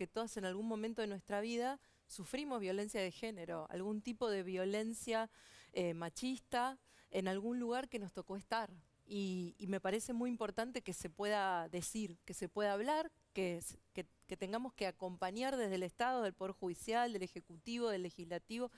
que todas en algún momento de nuestra vida sufrimos violencia de género, algún tipo de violencia eh, machista en algún lugar que nos tocó estar. Y, me parece muy importante que se pueda decir, que se pueda hablar, que, que tengamos que acompañar desde el Estado, del Poder Judicial, del Ejecutivo, del Legislativo,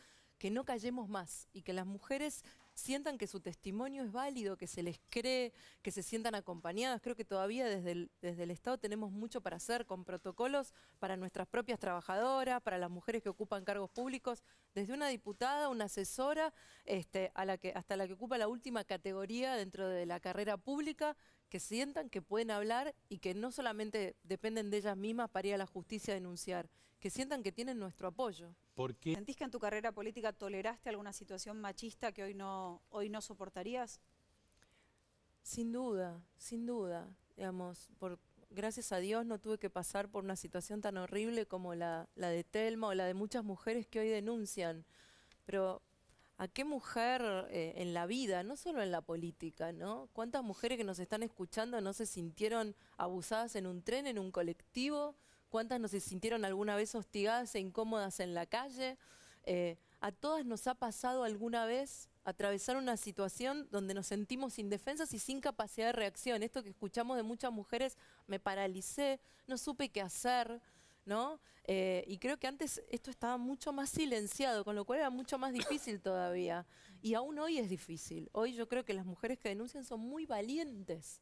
que no callemos más y que las mujeres sientan que su testimonio es válido, que se les cree, que se sientan acompañadas. Creo que todavía desde el, desde el Estado tenemos mucho para hacer con protocolos para nuestras propias trabajadoras, para las mujeres que ocupan cargos públicos, desde una diputada, una asesora, este, la que, hasta la que ocupa la última categoría dentro de la carrera pública que sientan que pueden hablar y que no solamente dependen de ellas mismas para ir a la justicia a denunciar, que sientan que tienen nuestro apoyo. ¿Sentís que en tu carrera política toleraste alguna situación machista que hoy no, hoy no soportarías? Sin duda, sin duda. Digamos, gracias a Dios no tuve que pasar por una situación tan horrible como la, de Telma o la de muchas mujeres que hoy denuncian. Pero a qué mujer eh, en la vida, no solo en la política, ¿no? ¿Cuántas mujeres que nos están escuchando no se sintieron abusadas en un tren, en un colectivo? ¿Cuántas no se sintieron alguna vez hostigadas e incómodas en la calle? Eh, a todas nos ha pasado alguna vez atravesar una situación donde nos sentimos indefensas y sin capacidad de reacción. Esto que escuchamos de muchas mujeres, me paralicé, no supe qué hacer. ¿no? Eh, y creo que antes esto estaba mucho más silenciado, con lo cual era mucho más difícil todavía. Y aún hoy es difícil. Hoy yo creo que las mujeres que denuncian son muy valientes